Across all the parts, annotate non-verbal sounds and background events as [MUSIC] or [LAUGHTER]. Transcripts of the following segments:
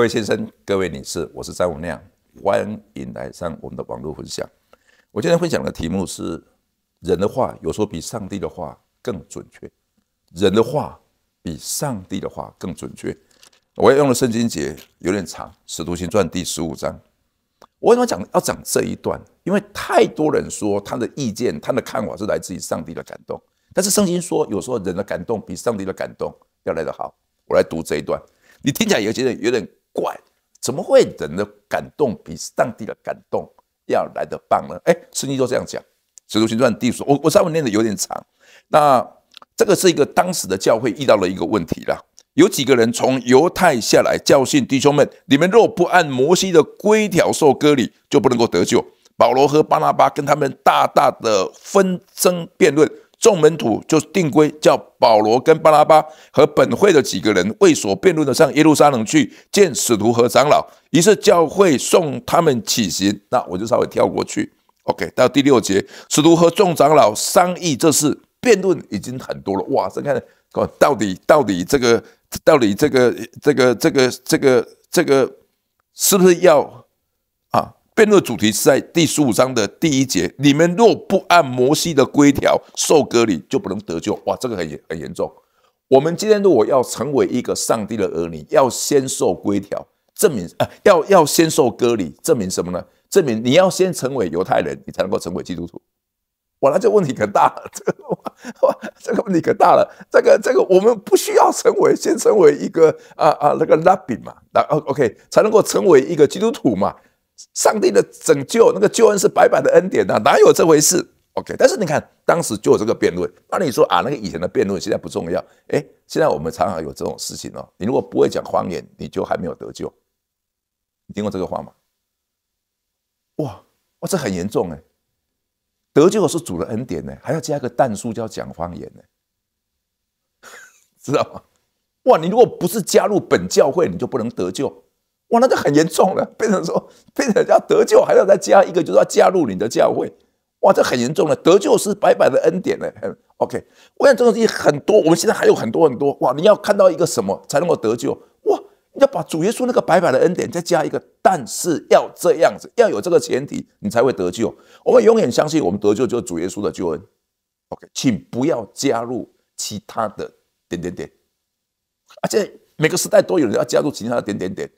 各位先生、各位女士，我是张文亮，欢迎来上我们的网络分享。我今天分享的题目是：人的话有时候比上帝的话更准确，人的话比上帝的话更准确。我要用的圣经节有点长，《使徒行传》第十五章。我为什么讲要讲这一段？因为太多人说他的意见、他的看法是来自于上帝的感动，但是圣经说，有时候人的感动比上帝的感动要来得好。我来读这一段，你听起来有觉得有点。怪，怎么会人的感动比上帝的感动要来得棒呢？哎，圣经都这样讲，《使徒行传》第四。我我稍微念的有点长，那这个是一个当时的教会遇到了一个问题啦，有几个人从犹太下来教训弟兄们，你们若不按摩西的规条受割礼，就不能够得救。保罗和巴拿巴跟他们大大的纷争辩论。众门徒就定规，叫保罗跟巴拉巴和本会的几个人为所辩论的，上耶路撒冷去见使徒和长老。于是教会送他们起行。那我就稍微跳过去。OK，到第六节，使徒和众长老商议这事，辩论已经很多了。哇，这看，到底到底这个到底这个这个这个这个这个，是不是要？辩论主题是在第十五章的第一节。你们若不按摩西的规条受割礼，就不能得救。哇，这个很严很严重。我们今天如果要成为一个上帝的儿女，要先受规条证明啊，要要先受割礼证明什么呢？证明你要先成为犹太人，你才能够成为基督徒。哇，那这问题可大了，这个问题可大了。这个这个我们不需要成为，先成为一个啊啊那个拉比嘛，然后 OK 才能够成为一个基督徒嘛。上帝的拯救，那个救恩是白白的恩典呐，哪有这回事？OK，但是你看，当时就有这个辩论。那你说啊，那个以前的辩论现在不重要。哎，现在我们常常有这种事情哦。你如果不会讲方言，你就还没有得救。你听过这个话吗？哇，哇，这很严重哎。得救是主的恩典呢，还要加一个淡书叫讲方言呢，[LAUGHS] 知道吗？哇，你如果不是加入本教会，你就不能得救。哇，那就很严重了。变成说，变成要得救还要再加一个，就是要加入你的教会。哇，这很严重了。得救是白白的恩典呢。OK，我想这东西很多，我们现在还有很多很多。哇，你要看到一个什么才能够得救？哇，你要把主耶稣那个白白的恩典再加一个，但是要这样子，要有这个前提，你才会得救。我们永远相信，我们得救就是主耶稣的救恩。OK，请不要加入其他的点点点，而且每个时代都有人要加入其他的点点点。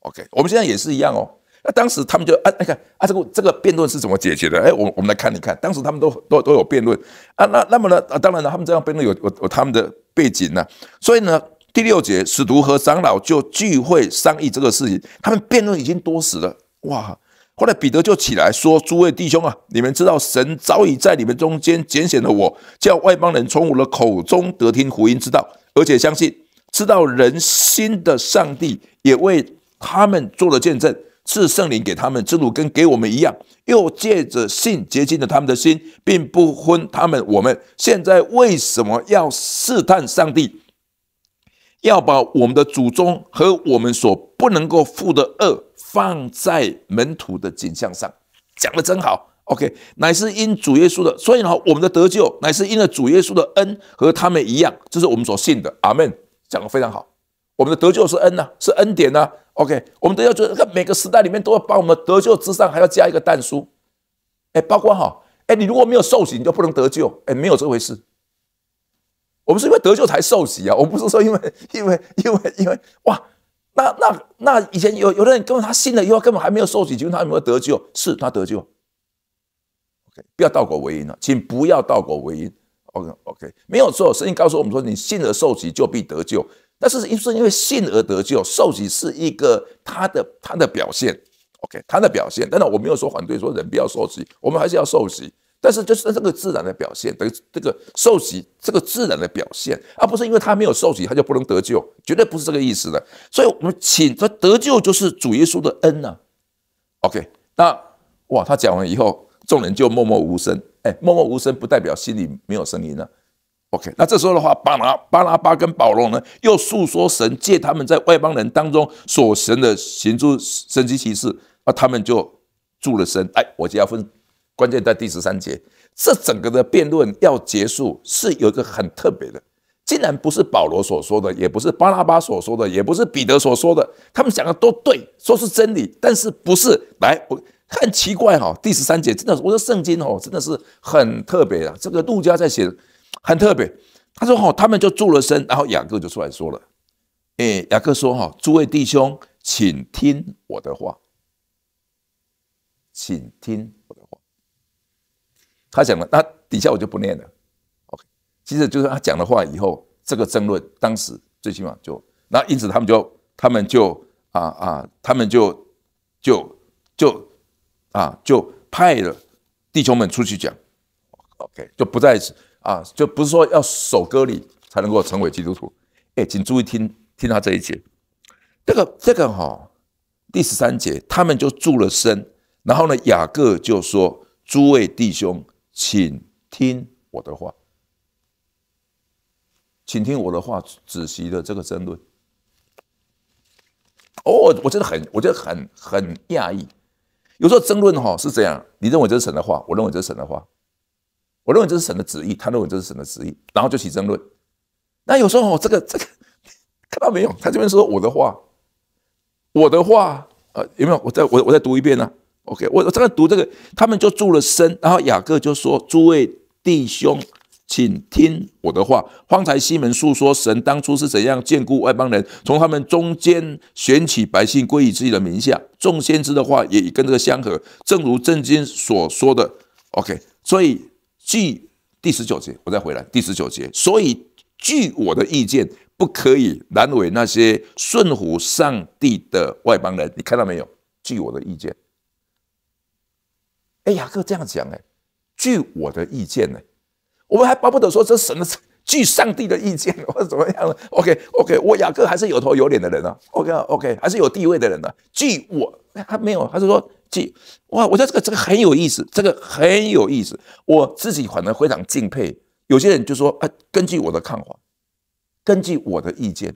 OK，我们现在也是一样哦。那当时他们就啊，你看啊，这个这个辩论是怎么解决的？哎，我我们来看，一看，当时他们都都都有辩论啊。那那么呢？啊，当然了，他们这样辩论有有有他们的背景呢。所以呢，第六节使徒和长老就聚会商议这个事情。他们辩论已经多时了。哇！后来彼得就起来说：“诸位弟兄啊，你们知道神早已在你们中间拣选了我，叫外邦人从我的口中得听福音之道，而且相信知道人心的上帝也为。”他们做了见证，赐圣灵给他们，之路跟给我们一样，又借着信洁净了他们的心，并不分他们。我们现在为什么要试探上帝，要把我们的祖宗和我们所不能够负的恶放在门徒的景象上？讲的真好。OK，乃是因主耶稣的，所以呢，我们的得救乃是因了主耶稣的恩，和他们一样，这是我们所信的。阿门。讲的非常好。我们的得救是恩呐，是恩典呐。OK，我们都要做。在每个时代里面，都要把我们得救之上，还要加一个但书。哎，包括哈，哎，你如果没有受洗，你就不能得救。哎，没有这回事。我们是因为得救才受洗啊，我不是说因为 [LAUGHS] 因为因为因为哇，那那那以前有有的人根本他信了以后，根本还没有受洗，请问他有没有得救？是，他得救。OK，不要倒果为因了，请不要倒果为因。OK OK，没有错，圣经告诉我们说，你信而受洗，就必得救。但是因是因为信而得救，受洗是一个他的他的表现，OK，他的表现。当然我没有说反对说人不要受洗，我们还是要受洗。但是就是这个自然的表现，这个这个受洗这个自然的表现，而不是因为他没有受洗他就不能得救，绝对不是这个意思的。所以，我们请他得救就是主耶稣的恩呐。OK，那哇，他讲完以后，众人就默默无声。哎，默默无声不代表心里没有声音了。OK，那这时候的话，巴拉巴拉巴跟保罗呢，又诉说神借他们在外邦人当中所神的行出神奇启示，啊，他们就住了神。哎，我就要分，关键在第十三节，这整个的辩论要结束是有一个很特别的，竟然不是保罗所说的，也不是巴拉巴所说的，也不是彼得所说的，他们讲的都对，说是真理，但是不是来，我。很奇怪哈。第十三节真的，我说圣经哦，真的是很特别啊。这个路加在写。很特别，他说：“哈，他们就住了身，然后雅各就出来说了，哎，雅各说：‘哈，诸位弟兄，请听我的话，请听我的话。’他讲了，那底下我就不念了。OK，其实就是他讲的话以后，这个争论当时最起码就那，因此他们就他们就啊啊，他们就就就啊就派了弟兄们出去讲，OK，就不再是。啊，就不是说要守割礼才能够成为基督徒。哎，请注意听，听他这一节。这个，这个哈，第十三节，他们就住了身，然后呢，雅各就说：“诸位弟兄，请听我的话，请听我的话，子细的这个争论。”哦，我真的很，我觉得很很讶异。有时候争论哈是这样，你认为这是神的话，我认为这是神的话。我认为这是神的旨意，他认为这是神的旨意，然后就起争论。那有时候这个这个看到没有？他这边说我的话，我的话，呃，有没有？我再我我再读一遍呢。OK，我我这个读这个，他们就住了身，然后雅各就说：“诸位弟兄，请听我的话。方才西门述说神当初是怎样眷顾外邦人，从他们中间选取百姓归于自己的名下。众先知的话也跟这个相合，正如正经所说的。”OK，所以。据第十九节，我再回来。第十九节，所以据我的意见，不可以难为那些顺服上帝的外邦人。你看到没有？据我的意见，哎，雅各这样讲哎，据我的意见呢，我们还巴不得说这神的据上帝的意见或怎么样呢？OK OK，我雅各还是有头有脸的人呢。OK OK，还是有地位的人呢。据我他没有，他是说。记哇，我觉得这个这个很有意思，这个很有意思。我自己反而非常敬佩。有些人就说啊，根据我的看法，根据我的意见，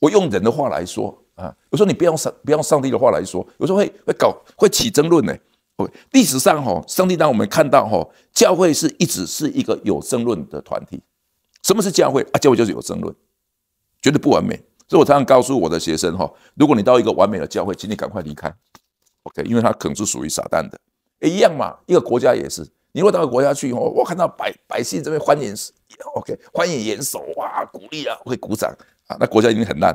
我用人的话来说啊，我说你不用上不用上帝的话来说，有时候会会搞会起争论呢。OK，历史上哈，上帝让我们看到哈，教会是一直是一个有争论的团体。什么是教会啊？教会就是有争论，绝对不完美。所以我常常告诉我的学生哈，如果你到一个完美的教会，请你赶快离开。OK，因为他能是属于撒旦的，一样嘛。一个国家也是，你如果到哪个国家去，我看到百百姓这边欢迎，OK，欢迎严守，哇，鼓励啊，会鼓掌啊，那国家一定很烂。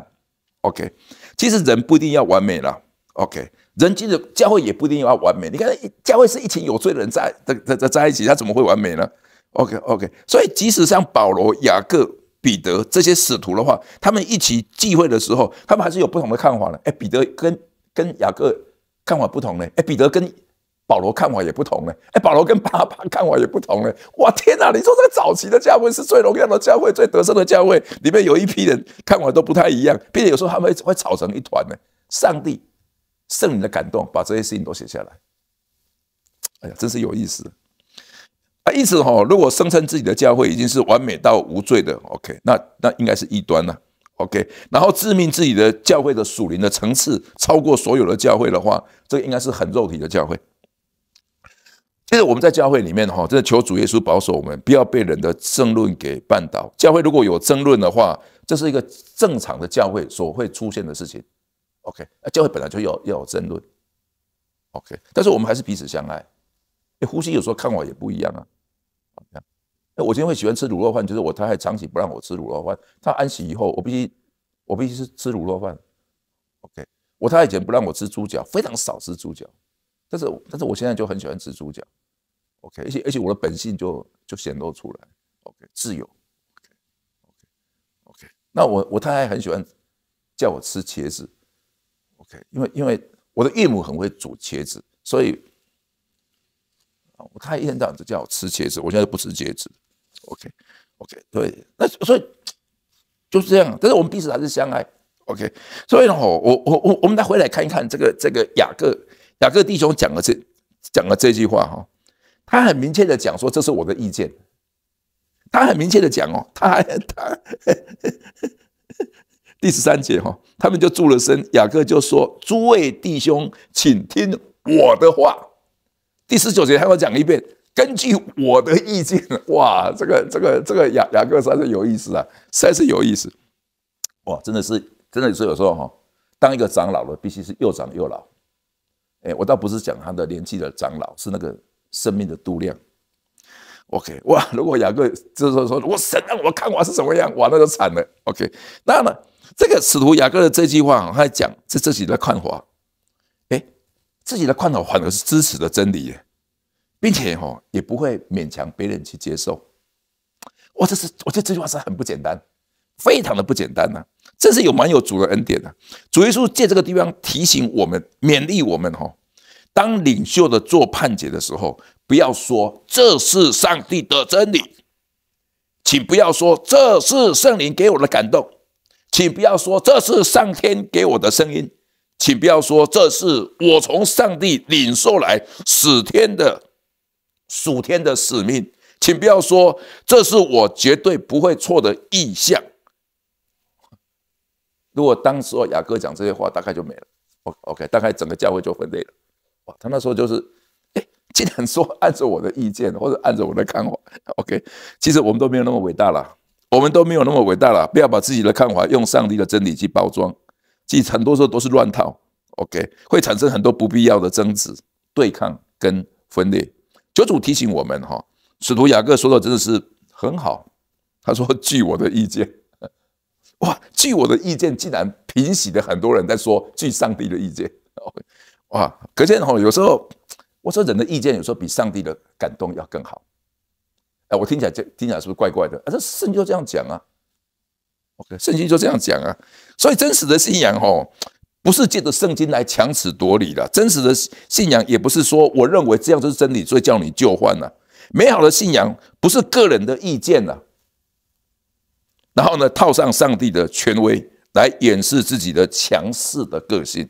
OK，其实人不一定要完美了。OK，人其实教会也不一定要完美。你看，教会是一群有罪的人在在在在一起，他怎么会完美呢？OK，OK，所以即使像保罗、雅各、彼得这些使徒的话，他们一起聚会的时候，他们还是有不同的看法的。哎，彼得跟跟雅各。看法不同呢，哎，彼得跟保罗看法也不同呢，哎，保罗跟巴巴 [LAUGHS] 看法也不同呢。哇，天哪！你说这个早期的教会是最荣耀的教会、最得胜的教会，里面有一批人看法都不太一样，并且有时候他们会吵成一团呢。上帝圣灵的感动把这些事情都写下来。哎呀，真是有意思。啊，意思哈，如果声称自己的教会已经是完美到无罪的，OK，那那应该是异端了。OK，然后自命自己的教会的属灵的层次超过所有的教会的话，这应该是很肉体的教会。其实我们在教会里面哈，真的求主耶稣保守我们，不要被人的争论给绊倒。教会如果有争论的话，这是一个正常的教会所会出现的事情。OK，教会本来就要要有争论。OK，但是我们还是彼此相爱。哎，呼吸有时候看法也不一样啊。那我今天会喜欢吃卤肉饭，就是我太太长期不让我吃卤肉饭。她安息以后，我必须，我必须是吃卤肉饭。OK，我太太以前不让我吃猪脚，非常少吃猪脚。但是，但是我现在就很喜欢吃猪脚。OK，而且而且我的本性就就显露出来。OK，自由。OK，OK，那我我太太很喜欢叫我吃茄子。OK，因为因为我的岳母很会煮茄子，所以我太太一天到晚就叫我吃茄子。我现在不吃茄子。OK，OK，对，那所以就是这样，但是我们彼此还是相爱。OK，所以呢，我我我，我们再回来看一看这个这个雅各雅各弟兄讲的这讲的这句话哈，他很明确的讲说这是我的意见，他很明确的讲哦，他还他第十三节哈，他们就住了身，雅各就说诸位弟兄，请听我的话。第十九节还要讲一遍。根据我的意见，哇，这个这个这个雅雅各真是有意思啊，在是有意思，哇，真的是真的是有时候哈，当一个长老了，必须是又长又老，哎，我倒不是讲他的年纪的长老，是那个生命的度量。OK，哇，如果雅各就是说我神让我看我是怎么样，哇，那就惨了。OK，那么这个使徒雅各的这句话，他在讲这自己的看法，哎，自己的看法反而是支持的真理。并且哦、也不会勉强别人去接受，我这是我觉得这句话是很不简单，非常的不简单呐。这是有满有主的恩典呐。主耶稣借这个地方提醒我们，勉励我们吼：当领袖的做判决的时候，不要说这是上帝的真理，请不要说这是圣灵给我的感动，请不要说这是上天给我的声音，请不要说这是我从上帝领受来使天的。属天的使命，请不要说这是我绝对不会错的意向。如果当时候雅各讲这些话，大概就没了。OK，大概整个教会就分裂了。哇，他那时候就是，哎，竟然说按照我的意见，或者按照我的看法，OK，其实我们都没有那么伟大了，我们都没有那么伟大了。不要把自己的看法用上帝的真理去包装，其实很多时候都是乱套。OK，会产生很多不必要的争执、对抗跟分裂。九主提醒我们，哈，使徒雅各说的真的是很好。他说：“据我的意见，[LAUGHS] 哇，据我的意见，竟然平息的很多人在说，据上帝的意见，[LAUGHS] 哇，可见哈，有时候我说人的意见有时候比上帝的感动要更好。哎，我听起来这听起来是不是怪怪的？啊，这圣经就这样讲啊。OK，圣经就这样讲啊。所以真实的信仰，哈。”不是借着圣经来强词夺理的。真实的信仰也不是说我认为这样就是真理，所以叫你旧换了。美好的信仰不是个人的意见了，然后呢，套上上帝的权威来掩饰自己的强势的个性，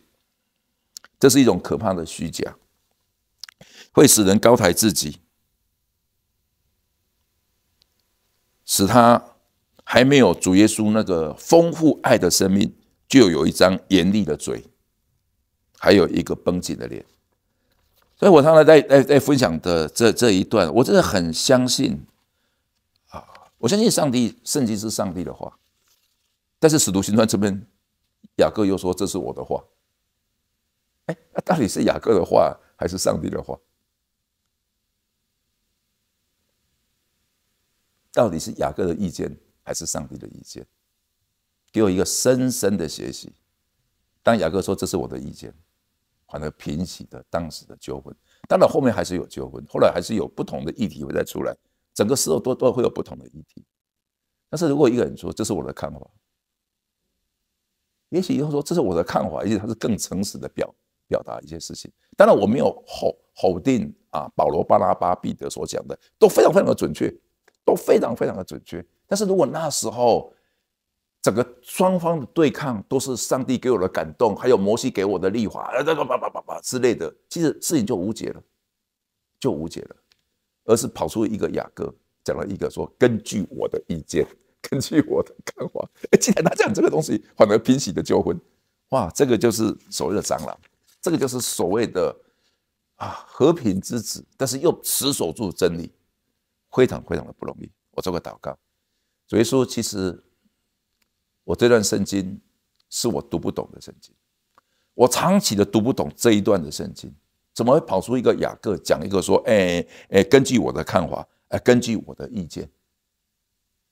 这是一种可怕的虚假，会使人高抬自己，使他还没有主耶稣那个丰富爱的生命。就有一张严厉的嘴，还有一个绷紧的脸，所以我常常在在在分享的这这一段，我真的很相信啊，我相信上帝圣经是上帝的话，但是使徒行传这边雅各又说这是我的话，哎，那到底是雅各的话还是上帝的话？到底是雅各的意见还是上帝的意见？给我一个深深的学习。当雅各说：“这是我的意见。”，反而平息的当时的纠纷。当然，后面还是有纠纷，后来还是有不同的议题会再出来。整个时候都都会有不同的议题。但是如果一个人说：“这是我的看法。”，也许以后说：“这是我的看法。”，也许他是更诚实的表表达一些事情。当然，我没有否否定啊，保罗、巴拉巴、彼得所讲的都非常非常的准确，都非常非常的准确。但是如果那时候，整个双方的对抗都是上帝给我的感动，还有摩西给我的立法，这个啪啪之类的，其实事情就无解了，就无解了，而是跑出一个雅各，讲了一个说，根据我的意见，[LAUGHS] 根据我的看法，哎，既然他讲这个东西，反而平息的纠纷，哇，这个就是所谓的长老，这个就是所谓的啊和平之子，但是又持守住真理，非常非常的不容易。我做个祷告，所以说其实。我这段圣经是我读不懂的圣经，我长期的读不懂这一段的圣经，怎么会跑出一个雅各讲一个说，哎哎，根据我的看法，哎，根据我的意见，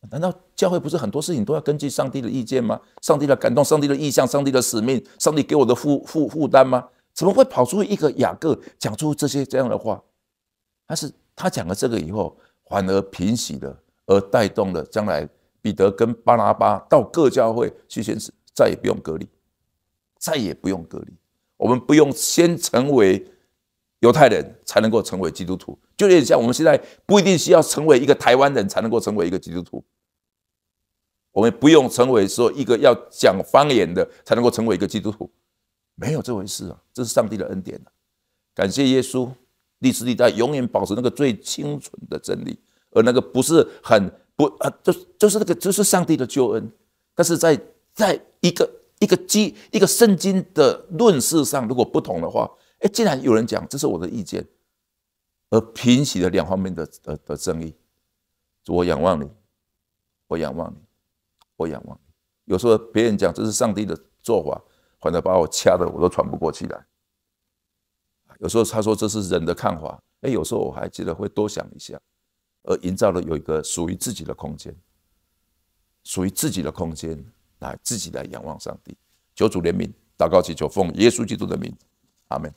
难道教会不是很多事情都要根据上帝的意见吗？上帝的感动，上帝的意向、上帝的使命，上帝给我的负负负担吗？怎么会跑出一个雅各讲出这些这样的话？但是他讲了这个以后，反而平息了，而带动了将来。彼得跟巴拉巴到各教会去宣誓，再也不用隔离，再也不用隔离。我们不用先成为犹太人才能够成为基督徒，就有点像我们现在不一定需要成为一个台湾人才能够成为一个基督徒。我们不用成为说一个要讲方言的才能够成为一个基督徒，没有这回事啊！这是上帝的恩典啊！感谢耶稣，历史历代永远保持那个最清纯的真理，而那个不是很。啊，就就是那个，就是上帝的救恩。但是在在一个一个基一个圣经的论事上，如果不同的话，哎，竟然有人讲，这是我的意见，而平息了两方面的的的争议。我仰望你，我仰望你，我仰望。有时候别人讲这是上帝的做法，反而把我掐的我都喘不过气来。有时候他说这是人的看法，哎，有时候我还记得会多想一下。而营造了有一个属于自己的空间，属于自己的空间，来自己来仰望上帝，求主怜悯，祷告祈求奉耶稣基督的名，阿门。